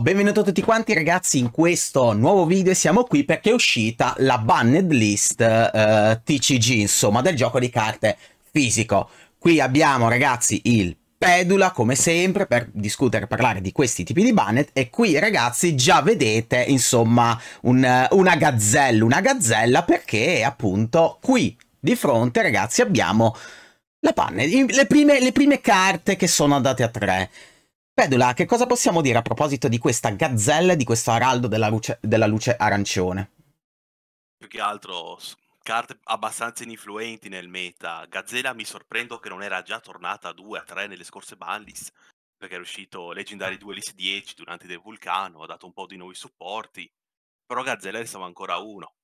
benvenuti a tutti quanti ragazzi in questo nuovo video siamo qui perché è uscita la banned list eh, TCG insomma del gioco di carte fisico. Qui abbiamo ragazzi il Pedula come sempre per discutere e parlare di questi tipi di banned e qui ragazzi già vedete insomma un, una gazzella, una gazzella perché appunto qui di fronte ragazzi abbiamo la panne, le prime, le prime carte che sono andate a tre. Pedula, che cosa possiamo dire a proposito di questa gazzella, di questo araldo della luce, della luce arancione? Più che altro carte abbastanza ininfluenti nel meta. Gazzella mi sorprendo che non era già tornata a 2, a 3 nelle scorse Ballis, perché è uscito Legendary Duelist 10 durante del vulcano, ha dato un po' di nuovi supporti, però Gazzella ne stava ancora a 1.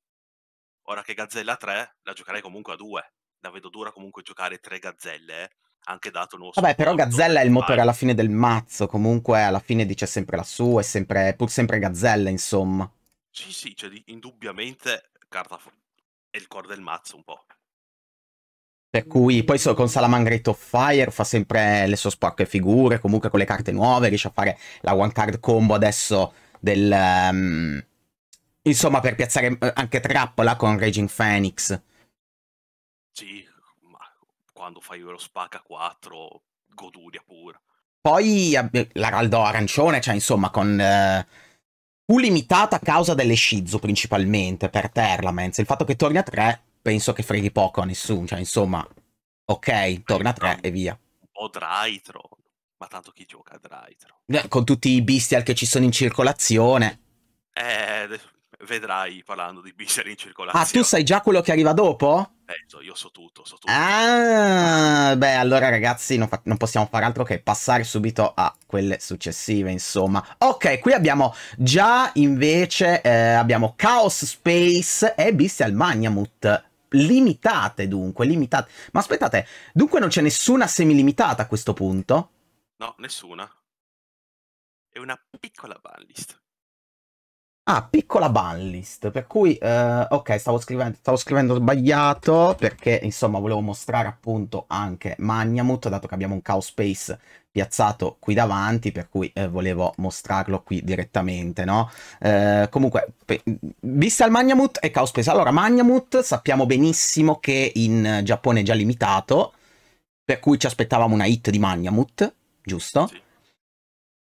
Ora che Gazzella 3 la giocherei comunque a 2, la vedo dura comunque giocare 3 Gazzelle, eh anche dato nuovo Vabbè, però Gazzella è il motore alla fine del mazzo, comunque alla fine dice sempre la sua, è sempre, pur sempre Gazzella, insomma. Sì, sì, cioè, indubbiamente carta è il core del mazzo un po'. Per cui poi so, con Salamangreat of Fire fa sempre le sue sporche figure, comunque con le carte nuove riesce a fare la one card combo adesso del... Um, insomma per piazzare eh, anche Trappola con Raging Phoenix. Sì, quando fai lo spacca 4, goduria pure. Poi la Raldo arancione, cioè insomma con... Eh, fu limitata a causa delle scizu principalmente per Terlamens. Il fatto che torni a 3 penso che freghi poco a nessuno, cioè insomma... Ok, torna a 3 e via. Un po' ma tanto chi gioca a Drytron? Eh, con tutti i bestial che ci sono in circolazione. Eh, vedrai parlando di biseri in circolazione. Ah, tu sai già quello che arriva dopo? Penso, eh, io so tutto, so tutto. Ah, beh, allora ragazzi non, non, possiamo fare altro che passare subito a quelle successive, insomma. Ok, qui abbiamo già invece, eh, abbiamo Chaos Space e Bestial Magnamut. Limitate dunque, limitate. Ma aspettate, dunque non c'è nessuna semi-limitata a questo punto? No, nessuna. È una piccola ballista. Ah, piccola banlist, per cui, eh, ok, stavo scrivendo, stavo scrivendo sbagliato, perché insomma volevo mostrare appunto anche Magnamut, dato che abbiamo un Chaos Space piazzato qui davanti, per cui eh, volevo mostrarlo qui direttamente, no? Eh, comunque, vista il Magnamut e Chaos Space. Allora, Magnamut sappiamo benissimo che in Giappone è già limitato, per cui ci aspettavamo una hit di Magnamut, giusto? Sì.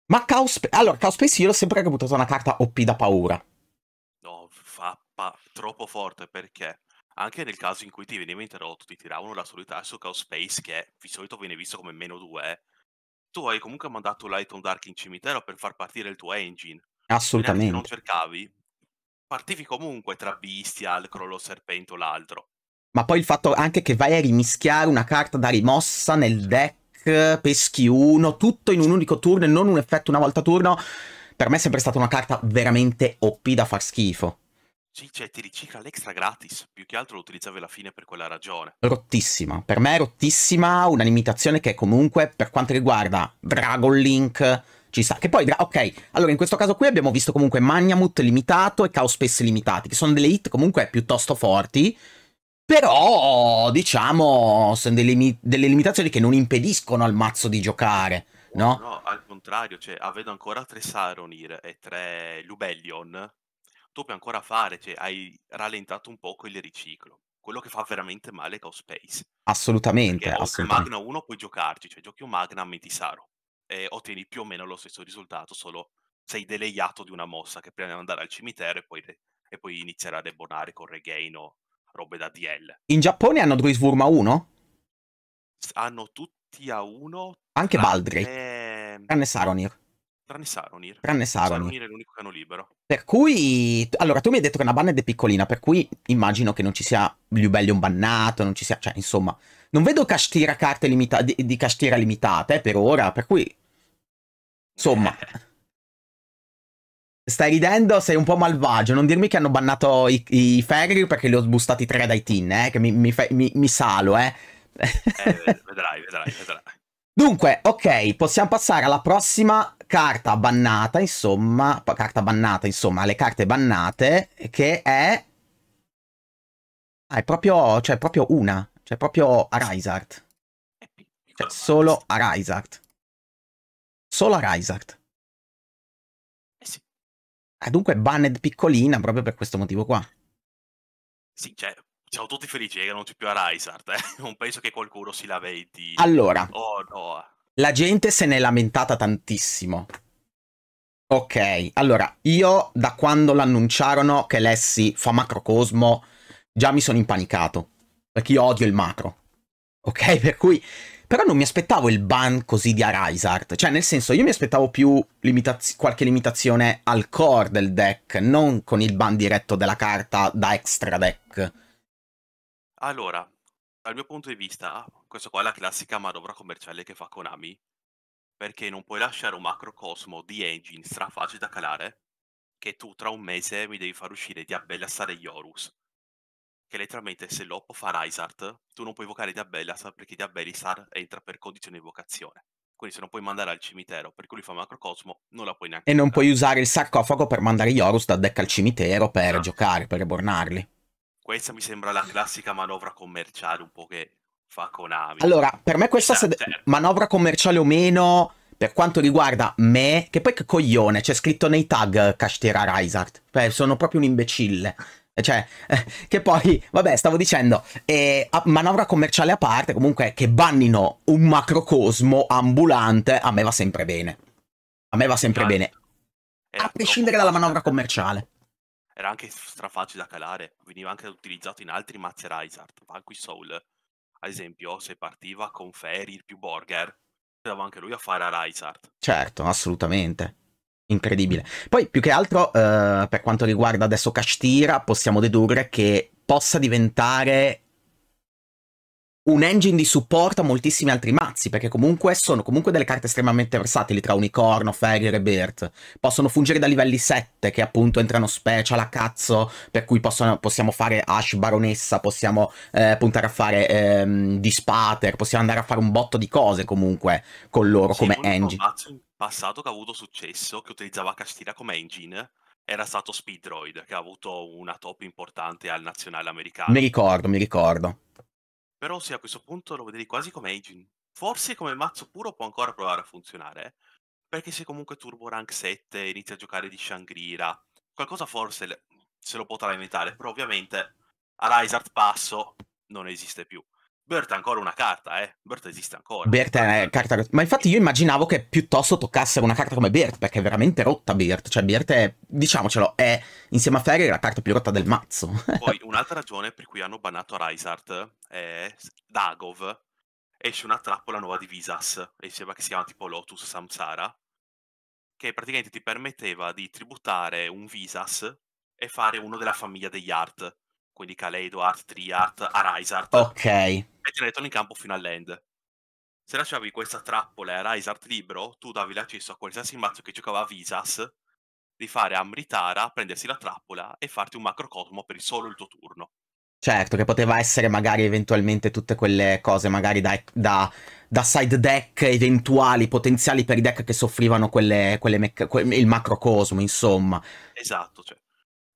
Ma Chaos... Allora, Chaos Space Hero sempre che buttato una carta OP da paura. No, fa pa- troppo forte perché anche nel caso in cui ti veniva interrotto, ti tiravano la solitaria su Chaos Space che di solito viene visto come meno 2, tu hai comunque mandato Light on Dark in cimitero per far partire il tuo engine. Assolutamente. Se non cercavi, partivi comunque tra Bistia, il crollo serpento, l'altro. Ma poi il fatto anche che vai a rimischiare una carta da rimossa nel deck peschi uno, tutto in un unico turno e non un effetto una volta turno, per me è sempre stata una carta veramente OP da far schifo. Sì, cioè ti ricicla l'extra gratis, più che altro lo utilizzavi alla fine per quella ragione. Rottissima, per me è rottissima, una limitazione che comunque per quanto riguarda Dragon Link ci sta. Che poi, ok, allora in questo caso qui abbiamo visto comunque Magnamut limitato e Chaos Space limitati, che sono delle hit comunque piuttosto forti, però, diciamo, sono delle, delle limitazioni che non impediscono al mazzo di giocare. No? no? al contrario, cioè, avendo ancora tre Saronir e tre Lubellion, tu puoi ancora fare, cioè, hai rallentato un poco il riciclo. Quello che fa veramente male è Space. Assolutamente, Perché assolutamente. Magna 1 puoi giocarci, cioè giochi un Magna, metti Saro e ottieni più o meno lo stesso risultato, solo sei delegato di una mossa che prima di andare al cimitero e poi, e poi iniziare a debonare con Regain o robe da DL. In Giappone hanno a 1? Hanno tutti a 1. Anche tranne... Baldri. Tranne Saronir. Tranne Saronir. Tranne Saronir. Saronir è l'unico che hanno libero. Per cui... Allora, tu mi hai detto che una banned è piccolina, per cui immagino che non ci sia Liubellion bannato, non ci sia... Cioè, insomma... Non vedo castiera carte limita... di, di limitate per ora, per cui... Insomma... Eh. Stai ridendo? Sei un po' malvagio. Non dirmi che hanno bannato i, i ferri perché li ho sbustati tre dai tin, eh? Che mi, mi, mi, mi salo, eh? eh. Vedrai, vedrai, vedrai. Dunque, ok, possiamo passare alla prossima carta bannata, insomma, carta bannata, insomma, alle carte bannate, che è... Ah, è proprio, cioè, proprio una, cioè, proprio a Rizart. Cioè, solo a Rizart. Solo a Rizart. E ah, dunque banned piccolina proprio per questo motivo qua. Sì, cioè, siamo tutti felici eh, che non c'è più a Rysart, eh? non penso che qualcuno si lamenti. Allora, oh, no. la gente se n'è lamentata tantissimo. Ok, allora, io da quando l'annunciarono che Lessi fa macrocosmo, già mi sono impanicato, perché io odio il macro. Ok, per cui però non mi aspettavo il ban così di Arisart. Cioè, nel senso, io mi aspettavo più limitaz qualche limitazione al core del deck, non con il ban diretto della carta da extra deck. Allora, dal mio punto di vista, questa qua è la classica manovra commerciale che fa Konami. Perché non puoi lasciare un macrocosmo di engine strafacile da calare, che tu tra un mese mi devi far uscire di Abellasare Yorus che letteralmente se l'OP fa Rysart, tu non puoi evocare Diabelisar perché Diabelisar entra per condizione di evocazione. Quindi se non puoi mandare al cimitero per cui lui fa macrocosmo, non la puoi neanche... E non puoi usare il sarcofago per mandare Yorus da deck al cimitero per no. Esatto. giocare, per rebornarli. Questa mi sembra la classica manovra commerciale un po' che fa Konami. Allora, per me questa certo, manovra commerciale o meno, per quanto riguarda me, che poi che coglione, c'è scritto nei tag Cashtera Rysart. Beh, cioè, sono proprio un imbecille. Cioè, eh, che poi, vabbè, stavo dicendo, eh, manovra commerciale a parte, comunque che bannino un macrocosmo ambulante, a me va sempre bene. A me va sempre Era bene. A prescindere dalla manovra commerciale. Era anche strafacile da calare, veniva anche utilizzato in altri mazzi Rizard, Vanqui Soul, ad esempio, se partiva con Ferry più Borger, andava anche lui a fare a Rizard. Certo, assolutamente incredibile. Poi più che altro eh, per quanto riguarda adesso Kashtira possiamo dedurre che possa diventare un engine di supporto a moltissimi altri mazzi, perché comunque sono comunque delle carte estremamente versatili tra Unicorno, Ferrier e Bert. Possono fungere da livelli 7, che appunto entrano special a cazzo, per cui possono, possiamo fare Ash Baronessa, possiamo eh, puntare a fare ehm, Dispater, possiamo andare a fare un botto di cose comunque con loro sì, come engine. Mazzo in passato che ha avuto successo, che utilizzava Castilla come engine, era stato Speedroid, che ha avuto una top importante al nazionale americano. Mi ricordo, mi ricordo. Però sì, a questo punto lo vedi quasi come engine. Forse come mazzo puro può ancora provare a funzionare, perché se comunque Turbo Rank 7 inizia a giocare di Shangri-La, qualcosa forse le... se lo potrà inventare, però ovviamente a Rizard Passo non esiste più. Bert è ancora una carta, eh. Bert esiste ancora. Bert è una eh. carta. Ma infatti io immaginavo che piuttosto toccassero una carta come Bert, perché è veramente rotta Bert. Cioè, Bert è, diciamocelo, è insieme a Ferry la carta più rotta del mazzo. Poi un'altra ragione per cui hanno bannato Rysart è Dagov. Esce una trappola nuova di Visas, che si chiama tipo Lotus Samsara, che praticamente ti permetteva di tributare un Visas e fare uno della famiglia degli Art quindi Kaleido Art, Triart, Arise Art. Ok. E ti mettono in campo fino all'end. Se lasciavi questa trappola a Arisart Art libero, tu davi l'accesso a qualsiasi mazzo che giocava a Visas di fare Amritara, prendersi la trappola e farti un macrocosmo per solo il tuo turno. Certo, che poteva essere magari eventualmente tutte quelle cose, magari da, da, da side deck eventuali, potenziali per i deck che soffrivano quelle, quelle il macrocosmo, insomma. Esatto, cioè,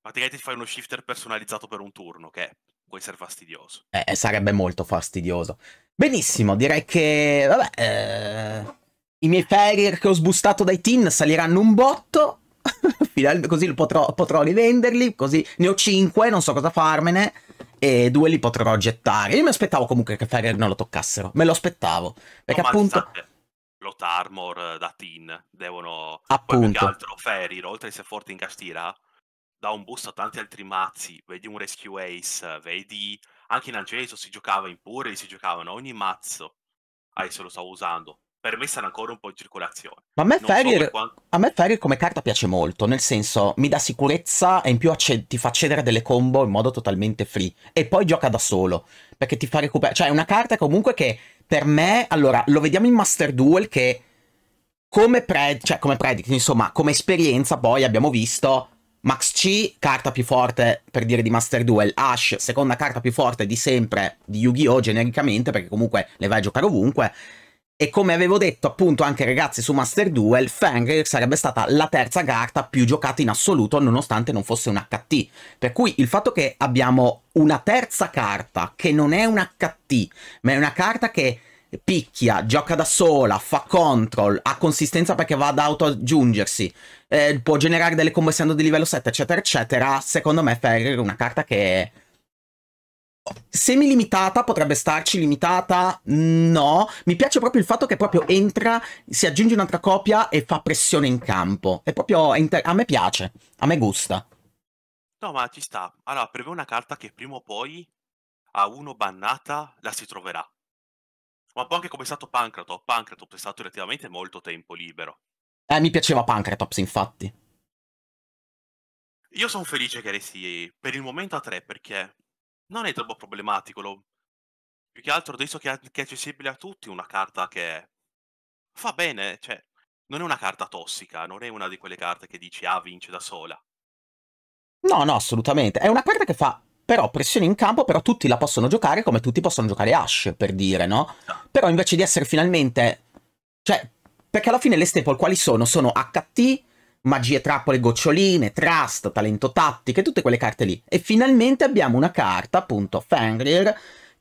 Praticamente ti fai uno shifter personalizzato per un turno, che può essere fastidioso. Eh, eh, sarebbe molto fastidioso. Benissimo, direi che... Vabbè, eh, I miei ferrier che ho sbustato dai tin saliranno un botto. così potrò, potrò, rivenderli. Così ne ho 5, non so cosa farmene. E due li potrò gettare. Io mi aspettavo comunque che Ferrier non lo toccassero. Me lo aspettavo. Perché no, appunto. Lot Armor eh, da Tin devono. Appunto. Poi più che altro Ferrier, oltre a essere forte in Castira, da un boost a tanti altri mazzi, vedi un Rescue Ace, vedi anche in Angeso si giocava in Pure, si giocavano ogni mazzo. Adesso lo stavo usando. Per me sarà ancora un po' in circolazione. Ma a me, Ferrier, so quanto... a me Ferrier come carta piace molto, nel senso mi dà sicurezza e in più ti fa cedere delle combo in modo totalmente free. E poi gioca da solo, perché ti fa recuperare... Cioè è una carta comunque che per me... Allora, lo vediamo in Master Duel che come, pre- cioè, come predict, insomma, come esperienza poi abbiamo visto Max C, carta più forte per dire di Master Duel, Ash, seconda carta più forte di sempre di Yu-Gi-Oh! genericamente, perché comunque le vai a giocare ovunque. E come avevo detto appunto anche ragazzi su Master Duel, Fenrir sarebbe stata la terza carta più giocata in assoluto nonostante non fosse un HT. Per cui il fatto che abbiamo una terza carta che non è un HT, ma è una carta che picchia, gioca da sola, fa control, ha consistenza perché va ad auto aggiungersi, eh, può generare delle combo essendo di livello 7, eccetera, eccetera. Secondo me Ferrer è una carta che semi limitata, potrebbe starci limitata, no. Mi piace proprio il fatto che proprio entra, si aggiunge un'altra copia e fa pressione in campo. È proprio, a me piace, a me gusta. No, ma ci sta. Allora, prevede una carta che prima o poi a uno bannata la si troverà. Ma poi anche come è stato Pancratop. Pancratop è stato relativamente molto tempo libero. Eh, mi piaceva Pancratops, infatti. Io sono felice che resti per il momento a 3 perché non è troppo problematico. Lo... Più che altro adesso che è accessibile a tutti, una carta che fa bene, cioè non è una carta tossica, non è una di quelle carte che dici ah vince da sola. No, no, assolutamente. È una carta che fa però pressione in campo, però tutti la possono giocare come tutti possono giocare Ash, per dire, no? Però invece di essere finalmente... Cioè, perché alla fine le staple quali sono? Sono HT, magie, trappole, goccioline, trust, talento tattiche, tutte quelle carte lì. E finalmente abbiamo una carta, appunto, Fangrir,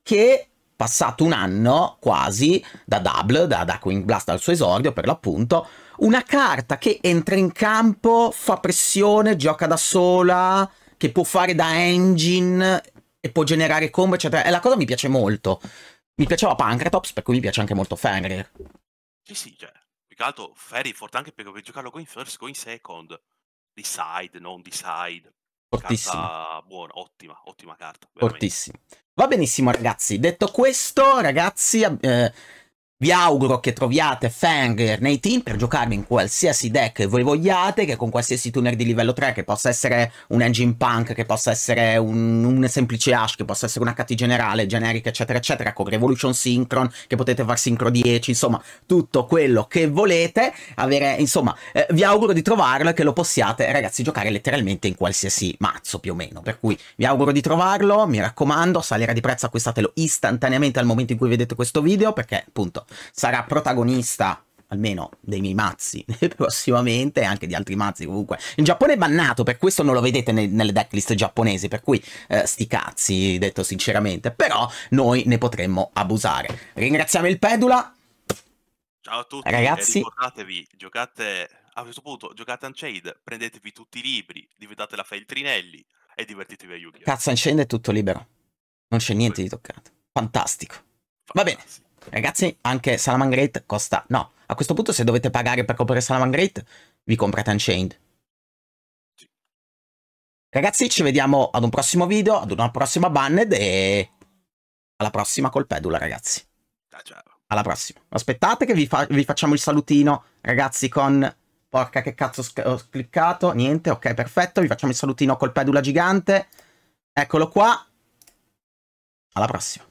che passato un anno quasi da Double, da, da Queen Blast al suo esordio per l'appunto, una carta che entra in campo, fa pressione, gioca da sola, che può fare da engine e può generare combo, eccetera. E la cosa mi piace molto. Mi piaceva Pancratops, per cui mi piace anche molto Fenrir. Sì, sì, cioè, più che altro Fenrir forte anche perché puoi giocarlo con in first, con in second, di non decide. side. Fortissima. Carta buona, ottima, ottima carta. Veramente. Va benissimo, ragazzi. Detto questo, ragazzi... Eh vi auguro che troviate Fangler nei team per giocarvi in qualsiasi deck voi vogliate, che con qualsiasi tuner di livello 3, che possa essere un engine punk, che possa essere un, un semplice ash, che possa essere una KT generale, generica, eccetera, eccetera, con Revolution Synchron, che potete far sincro 10, insomma, tutto quello che volete. Avere, insomma, eh, vi auguro di trovarlo e che lo possiate, ragazzi, giocare letteralmente in qualsiasi mazzo più o meno. Per cui vi auguro di trovarlo, mi raccomando, salirà di prezzo, acquistatelo istantaneamente al momento in cui vedete questo video, perché appunto sarà protagonista almeno dei miei mazzi prossimamente e anche di altri mazzi comunque in Giappone è bannato per questo non lo vedete ne, nelle decklist giapponesi per cui eh, sti cazzi detto sinceramente però noi ne potremmo abusare ringraziamo il Pedula ciao a tutti ragazzi ricordatevi giocate a questo punto giocate Unchained prendetevi tutti i libri diventate la Feltrinelli e divertitevi a Yu-Gi-Oh! cazzo Unchained è tutto libero non c'è niente di toccato fantastico, fantastico. va bene Ragazzi, anche Salamangrate costa... No, a questo punto se dovete pagare per comprare Salamangrate, vi comprate Unchained. Ragazzi, ci vediamo ad un prossimo video, ad una prossima banned e... Alla prossima col pedula, ragazzi. Ciao, Alla prossima. Aspettate che vi, fa vi facciamo il salutino, ragazzi, con... Porca che cazzo ho cliccato. Niente, ok, perfetto. Vi facciamo il salutino col pedula gigante. Eccolo qua. Alla prossima.